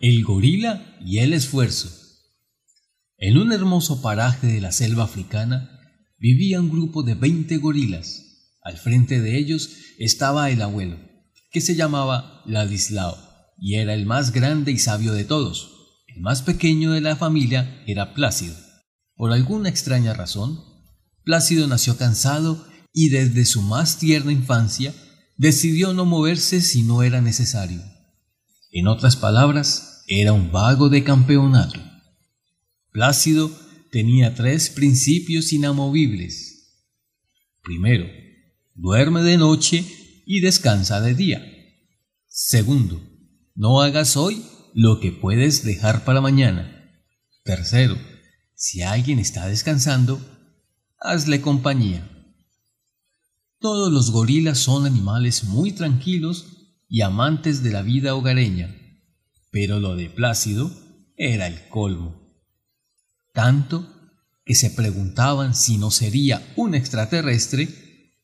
El gorila y el esfuerzo. En un hermoso paraje de la selva africana vivía un grupo de veinte gorilas. Al frente de ellos estaba el abuelo, que se llamaba Ladislao, y era el más grande y sabio de todos. El más pequeño de la familia era Plácido. Por alguna extraña razón, Plácido nació cansado y desde su más tierna infancia decidió no moverse si no era necesario. En otras palabras, era un vago de campeonato. Plácido tenía tres principios inamovibles. Primero, duerme de noche y descansa de día. Segundo, no hagas hoy lo que puedes dejar para mañana. Tercero, si alguien está descansando, hazle compañía. Todos los gorilas son animales muy tranquilos y amantes de la vida hogareña pero lo de Plácido era el colmo. Tanto que se preguntaban si no sería un extraterrestre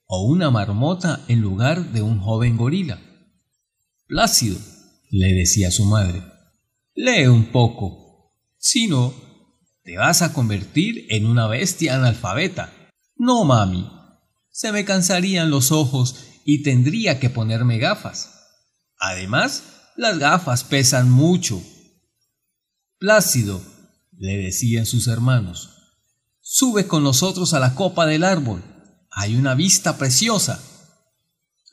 o una marmota en lugar de un joven gorila. Plácido, le decía su madre, lee un poco, si no, te vas a convertir en una bestia analfabeta. No, mami, se me cansarían los ojos y tendría que ponerme gafas. Además, las gafas pesan mucho. Plácido, le decían sus hermanos, sube con nosotros a la copa del árbol. Hay una vista preciosa.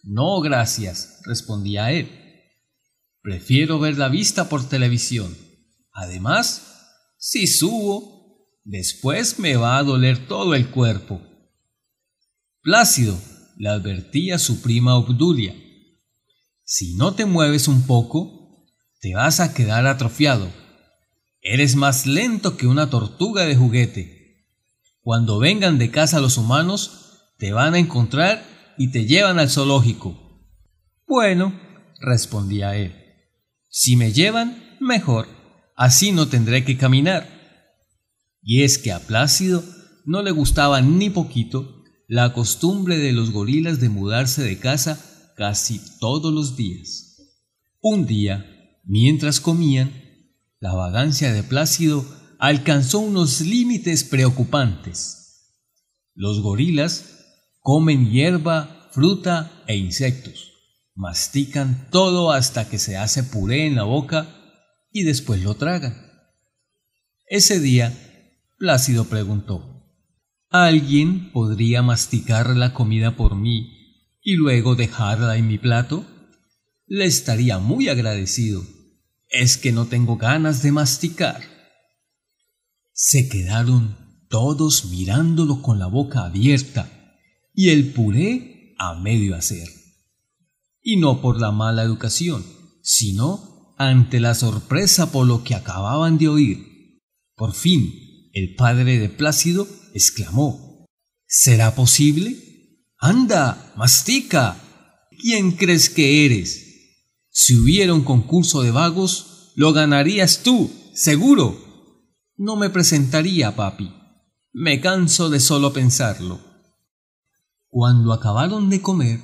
No, gracias, respondía él. Prefiero ver la vista por televisión. Además, si subo, después me va a doler todo el cuerpo. Plácido, le advertía su prima Obdulia, si no te mueves un poco, te vas a quedar atrofiado. Eres más lento que una tortuga de juguete. Cuando vengan de casa los humanos, te van a encontrar y te llevan al zoológico. Bueno, respondía él. Si me llevan, mejor. Así no tendré que caminar. Y es que a Plácido no le gustaba ni poquito la costumbre de los gorilas de mudarse de casa casi todos los días. Un día, mientras comían, la vagancia de Plácido alcanzó unos límites preocupantes. Los gorilas comen hierba, fruta e insectos, mastican todo hasta que se hace puré en la boca y después lo tragan. Ese día, Plácido preguntó, ¿alguien podría masticar la comida por mí y luego dejarla en mi plato? Le estaría muy agradecido. Es que no tengo ganas de masticar. Se quedaron todos mirándolo con la boca abierta y el puré a medio hacer. Y no por la mala educación, sino ante la sorpresa por lo que acababan de oír. Por fin, el padre de Plácido exclamó, ¿Será posible? Anda, mastica. ¿Quién crees que eres? Si hubiera un concurso de vagos, lo ganarías tú, seguro. No me presentaría, papi. Me canso de solo pensarlo. Cuando acabaron de comer,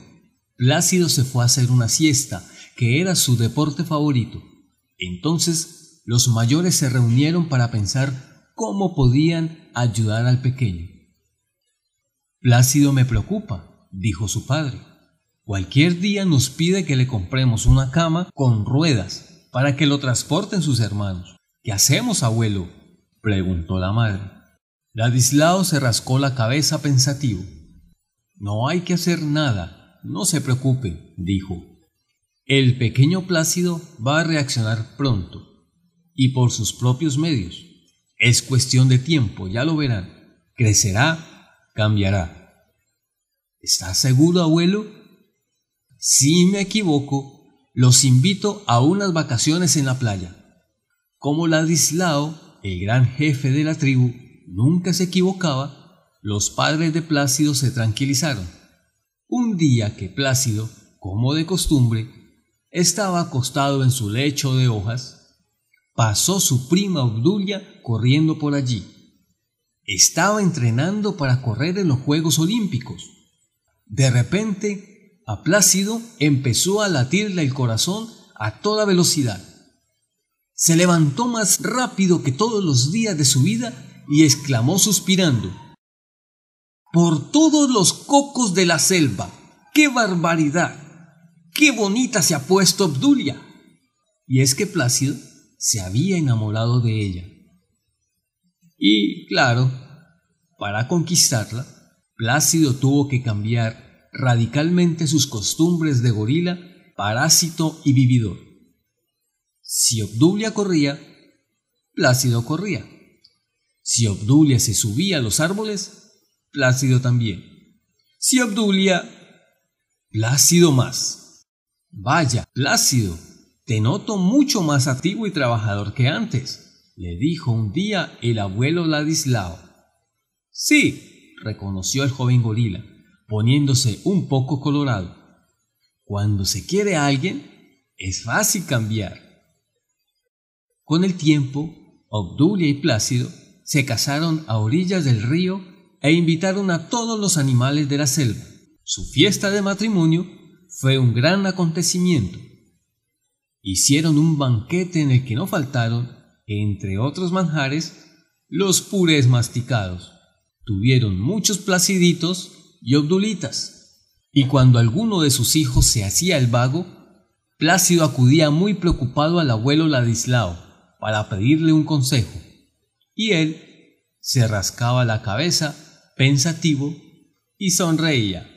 Plácido se fue a hacer una siesta, que era su deporte favorito. Entonces los mayores se reunieron para pensar cómo podían ayudar al pequeño. Plácido me preocupa, dijo su padre. Cualquier día nos pide que le compremos una cama con ruedas para que lo transporten sus hermanos. ¿Qué hacemos, abuelo? preguntó la madre. Ladislao se rascó la cabeza pensativo. No hay que hacer nada, no se preocupe, dijo. El pequeño Plácido va a reaccionar pronto y por sus propios medios. Es cuestión de tiempo, ya lo verán. Crecerá, cambiará. ¿Estás seguro, abuelo? Si me equivoco, los invito a unas vacaciones en la playa. Como Ladislao, el gran jefe de la tribu, nunca se equivocaba, los padres de Plácido se tranquilizaron. Un día que Plácido, como de costumbre, estaba acostado en su lecho de hojas, pasó su prima Obdulia corriendo por allí. Estaba entrenando para correr en los Juegos Olímpicos de repente, a Plácido empezó a latirle el corazón a toda velocidad. Se levantó más rápido que todos los días de su vida y exclamó suspirando, Por todos los cocos de la selva, qué barbaridad, qué bonita se ha puesto Obdulia. Y es que Plácido se había enamorado de ella. Y claro, para conquistarla, Plácido tuvo que cambiar radicalmente sus costumbres de gorila, parásito y vividor. Si Obdulia corría, Plácido corría. Si Obdulia se subía a los árboles, Plácido también. Si Obdulia... Plácido más. Vaya, Plácido, te noto mucho más activo y trabajador que antes, le dijo un día el abuelo Ladislao. Sí, reconoció el joven gorila, poniéndose un poco colorado. Cuando se quiere a alguien, es fácil cambiar. Con el tiempo, Obdulia y Plácido se casaron a orillas del río e invitaron a todos los animales de la selva. Su fiesta de matrimonio fue un gran acontecimiento. Hicieron un banquete en el que no faltaron, entre otros manjares, los purés masticados tuvieron muchos placiditos y obdulitas. Y cuando alguno de sus hijos se hacía el vago, Plácido acudía muy preocupado al abuelo Ladislao para pedirle un consejo, y él se rascaba la cabeza, pensativo, y sonreía.